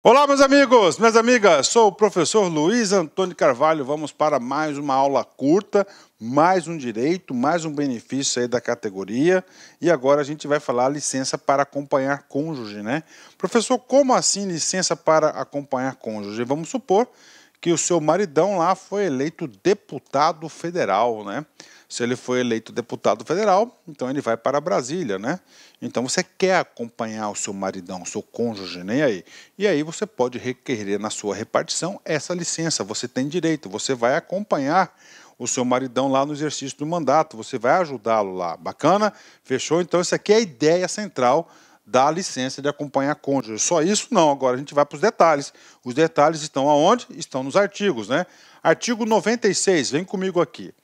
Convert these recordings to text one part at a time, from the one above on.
Olá, meus amigos, minhas amigas, sou o professor Luiz Antônio Carvalho. Vamos para mais uma aula curta, mais um direito, mais um benefício aí da categoria. E agora a gente vai falar licença para acompanhar cônjuge, né? Professor, como assim licença para acompanhar cônjuge? Vamos supor que o seu maridão lá foi eleito deputado federal, né? Se ele foi eleito deputado federal, então ele vai para Brasília, né? Então você quer acompanhar o seu maridão, o seu cônjuge, nem aí. E aí você pode requerer na sua repartição essa licença, você tem direito, você vai acompanhar o seu maridão lá no exercício do mandato, você vai ajudá-lo lá. Bacana? Fechou? Então, essa aqui é a ideia central da licença de acompanhar cônjuge. Só isso não, agora a gente vai para os detalhes. Os detalhes estão aonde? Estão nos artigos, né? Artigo 96, vem comigo aqui.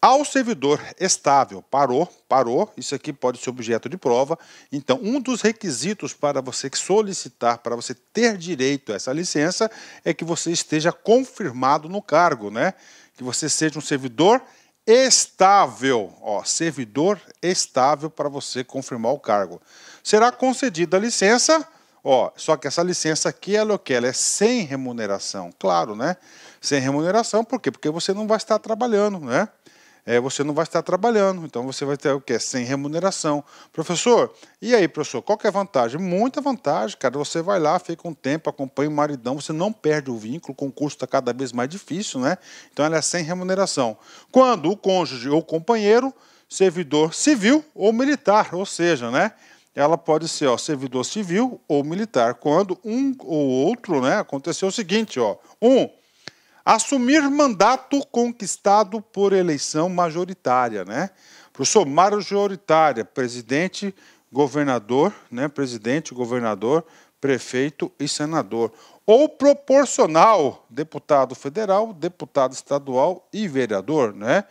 Ao servidor estável, parou, parou, isso aqui pode ser objeto de prova. Então, um dos requisitos para você solicitar, para você ter direito a essa licença, é que você esteja confirmado no cargo, né? Que você seja um servidor estável estável, ó, servidor estável para você confirmar o cargo. Será concedida a licença, ó, só que essa licença aqui é que ela é sem remuneração, claro, né? Sem remuneração, por quê? Porque você não vai estar trabalhando, né? é, você não vai estar trabalhando, então você vai ter o quê? Sem remuneração. Professor, e aí, professor, qual que é a vantagem? Muita vantagem, cara. Você vai lá, fica um tempo, acompanha o maridão, você não perde o vínculo, o concurso está cada vez mais difícil, né? Então ela é sem remuneração. Quando o cônjuge ou companheiro, servidor civil ou militar, ou seja, né? ela pode ser ó, servidor civil ou militar. Quando um ou outro, né, aconteceu o seguinte, ó, um assumir mandato conquistado por eleição majoritária, né? Professor, majoritária, presidente, governador, né? Presidente, governador, prefeito e senador. Ou proporcional, deputado federal, deputado estadual e vereador, né?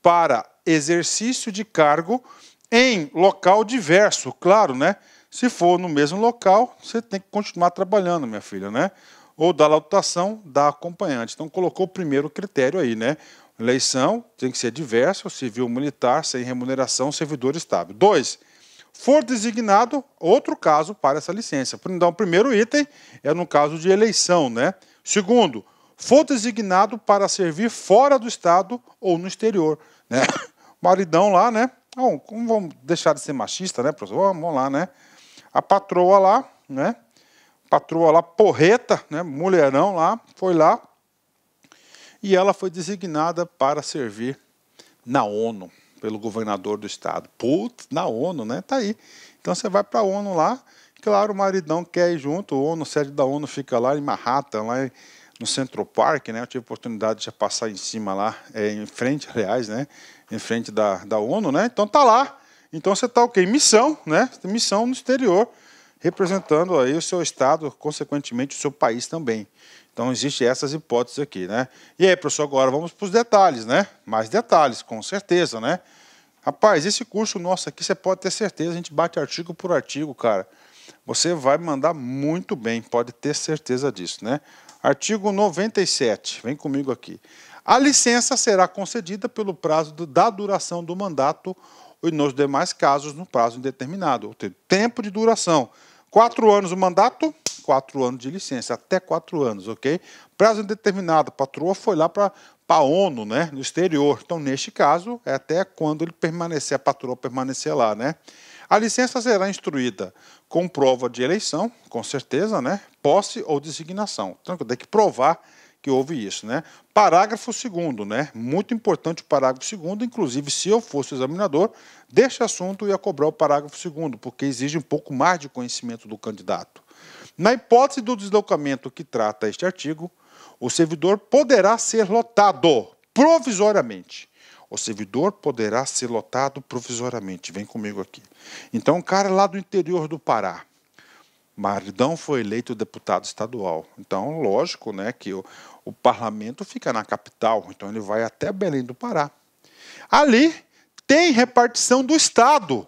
Para exercício de cargo em local diverso, claro, né? Se for no mesmo local, você tem que continuar trabalhando, minha filha, né? ou da lautação da acompanhante. Então colocou o primeiro critério aí, né? Eleição tem que ser diversa, civil, militar, sem remuneração, servidor estável. Dois, for designado outro caso para essa licença. Então, o primeiro item é no caso de eleição, né? Segundo, for designado para servir fora do estado ou no exterior, né? Maridão lá, né? Bom, então, como vamos deixar de ser machista, né, professor? Vamos lá, né? A patroa lá, né? patroa lá, porreta, né, mulherão lá, foi lá. E ela foi designada para servir na ONU, pelo governador do estado. Putz, na ONU, né? Tá aí. Então você vai para a ONU lá, claro, o maridão quer ir junto, o ONU, sede da ONU fica lá em Manhattan, lá no Central Park, né? Eu tive oportunidade de já passar em cima lá, é, em frente, aliás, né? Em frente da, da ONU, né? Então tá lá. Então você tá o okay, quê? Missão, né? Missão no exterior representando aí o seu estado, consequentemente o seu país também. Então existe essas hipóteses aqui, né? E aí, professor, agora vamos para os detalhes, né? Mais detalhes, com certeza, né? Rapaz, esse curso nosso aqui, você pode ter certeza, a gente bate artigo por artigo, cara. Você vai mandar muito bem, pode ter certeza disso, né? Artigo 97, vem comigo aqui. A licença será concedida pelo prazo do, da duração do mandato e, nos demais casos, no prazo indeterminado, ou tempo de duração. Quatro anos o mandato, quatro anos de licença, até quatro anos, ok? Prazo indeterminado, a patroa foi lá para a ONU, né? No exterior. Então, neste caso, é até quando ele permanecer, a patroa permanecer lá, né? A licença será instruída com prova de eleição, com certeza, né? Posse ou designação. Então, tem que provar que houve isso, né? Parágrafo segundo, né? Muito importante o parágrafo segundo, inclusive se eu fosse examinador deste assunto eu ia cobrar o parágrafo segundo, porque exige um pouco mais de conhecimento do candidato. Na hipótese do deslocamento que trata este artigo, o servidor poderá ser lotado provisoriamente. O servidor poderá ser lotado provisoriamente. Vem comigo aqui. Então, um cara lá do interior do Pará, Maridão foi eleito deputado estadual. Então, lógico, né, que o, o parlamento fica na capital, então ele vai até Belém do Pará. Ali tem repartição do estado.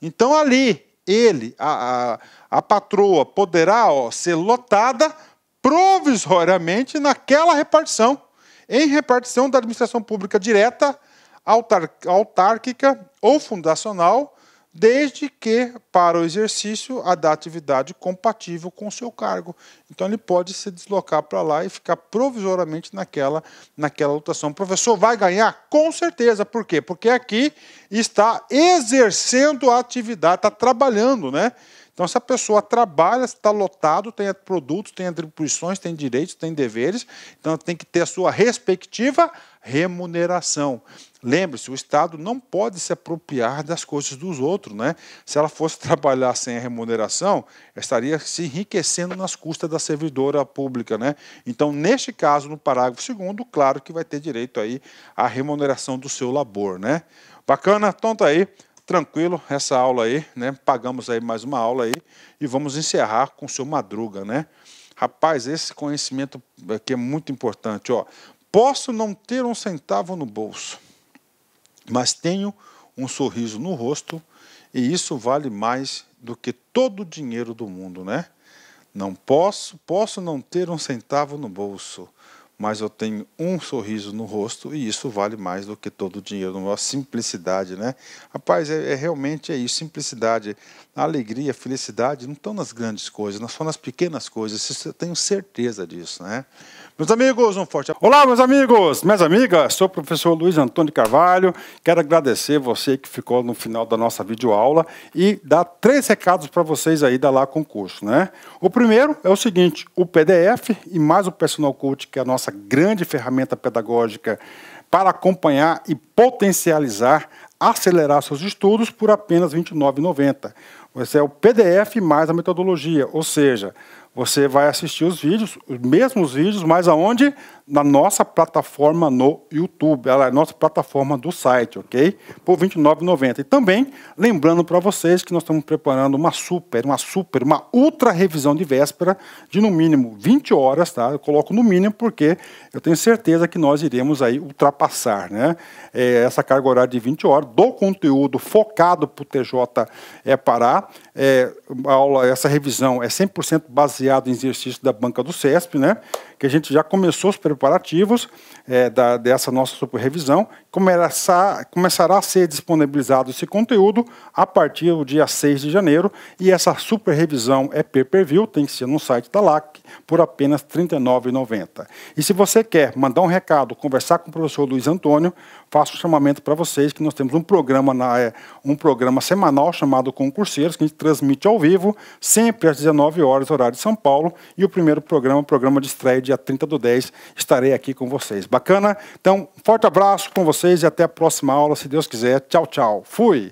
Então ali ele, a, a, a patroa poderá ó, ser lotada provisoriamente naquela repartição, em repartição da administração pública direta, autar, autárquica ou fundacional desde que para o exercício a da atividade compatível com o seu cargo. Então ele pode se deslocar para lá e ficar provisoriamente naquela naquela lotação. O professor vai ganhar com certeza, por quê? Porque aqui está exercendo a atividade, está trabalhando, né? Então, essa pessoa trabalha, está lotado, tem produtos, tem atribuições, tem direitos, tem deveres, então tem que ter a sua respectiva remuneração. Lembre-se, o Estado não pode se apropriar das coisas dos outros. Né? Se ela fosse trabalhar sem a remuneração, estaria se enriquecendo nas custas da servidora pública. Né? Então, neste caso, no parágrafo segundo, claro que vai ter direito aí à remuneração do seu labor. Né? Bacana? Então tá aí, tranquilo essa aula aí. Né? Pagamos aí mais uma aula aí e vamos encerrar com o seu Madruga. Né? Rapaz, esse conhecimento aqui é, é muito importante. Ó. Posso não ter um centavo no bolso mas tenho um sorriso no rosto e isso vale mais do que todo o dinheiro do mundo, né? Não posso, posso não ter um centavo no bolso, mas eu tenho um sorriso no rosto e isso vale mais do que todo o dinheiro. A simplicidade, né? Rapaz, é, é realmente é isso, simplicidade. A alegria, a felicidade não estão nas grandes coisas, não são nas pequenas coisas. Eu tenho certeza disso, né? Meus amigos, um forte Olá, meus amigos, minhas amigas, sou o professor Luiz Antônio Carvalho. Quero agradecer você que ficou no final da nossa videoaula e dar três recados para vocês aí da Lá Concurso, né? O primeiro é o seguinte, o PDF e mais o Personal Coach, que é a nossa grande ferramenta pedagógica para acompanhar e potencializar, acelerar seus estudos por apenas R$ 29,90. Esse é o PDF mais a metodologia, ou seja, você vai assistir os vídeos, os mesmos vídeos, mas aonde? na nossa plataforma no YouTube. Ela é a nossa plataforma do site, ok? Por R$ 29,90. E também, lembrando para vocês que nós estamos preparando uma super, uma super, uma ultra revisão de véspera de no mínimo 20 horas, tá? Eu coloco no mínimo porque eu tenho certeza que nós iremos aí ultrapassar, né? É, essa carga horária de 20 horas do conteúdo focado para o TJ é, Pará. É, a aula, essa revisão é 100% baseada em exercício da banca do CESP, né? que a gente já começou os preparativos é, da, dessa nossa supervisão, Começa, começará a ser disponibilizado esse conteúdo a partir do dia 6 de janeiro. E essa supervisão é pay-per-view, tem que ser no site da LAC, por apenas R$ 39,90. E se você quer mandar um recado, conversar com o professor Luiz Antônio, faço um chamamento para vocês que nós temos um programa, na, eh, um programa semanal chamado Concurseiros, que a gente transmite ao vivo, sempre às 19 horas, horário de São Paulo. E o primeiro programa, o é programa de estreia de dia 30 do 10, estarei aqui com vocês. Bacana? Então, forte abraço com vocês e até a próxima aula, se Deus quiser. Tchau, tchau. Fui!